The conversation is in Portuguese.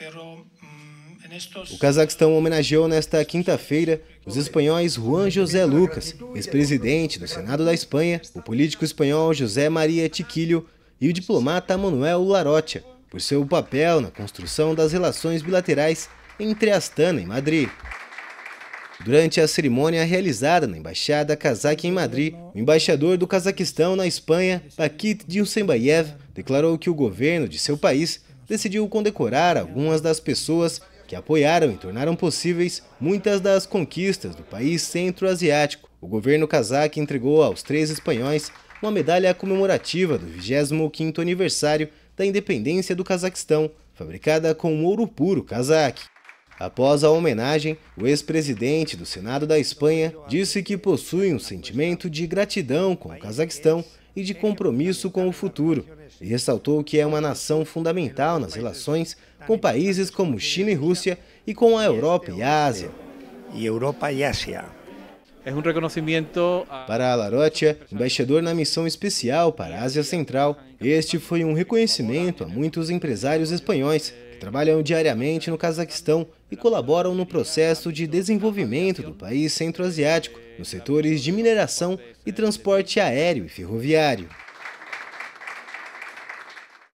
Mm, o Cazaquistão homenageou nesta quinta-feira os espanhóis Juan José Lucas, ex-presidente do Senado da Espanha, o político espanhol José Maria Tiquilho e o diplomata Manuel Larocha, por seu papel na construção das relações bilaterais entre Astana e Madrid. Durante a cerimônia realizada na Embaixada Cazaque em Madrid, o embaixador do Cazaquistão na Espanha, Paquit Dilsenbayev, declarou que o governo de seu país decidiu condecorar algumas das pessoas que apoiaram e tornaram possíveis muitas das conquistas do país centro-asiático. O governo cazaque entregou aos três espanhóis uma medalha comemorativa do 25º aniversário da independência do Cazaquistão, fabricada com ouro puro cazaque. Após a homenagem, o ex-presidente do Senado da Espanha disse que possui um sentimento de gratidão com o Cazaquistão e de compromisso com o futuro, e ressaltou que é uma nação fundamental nas relações com países como China e Rússia e com a Europa e a Ásia. E Europa e Ásia. Para a embaixador na missão especial para a Ásia Central, este foi um reconhecimento a muitos empresários espanhóis que trabalham diariamente no Cazaquistão e colaboram no processo de desenvolvimento do país centro-asiático, nos setores de mineração e transporte aéreo e ferroviário.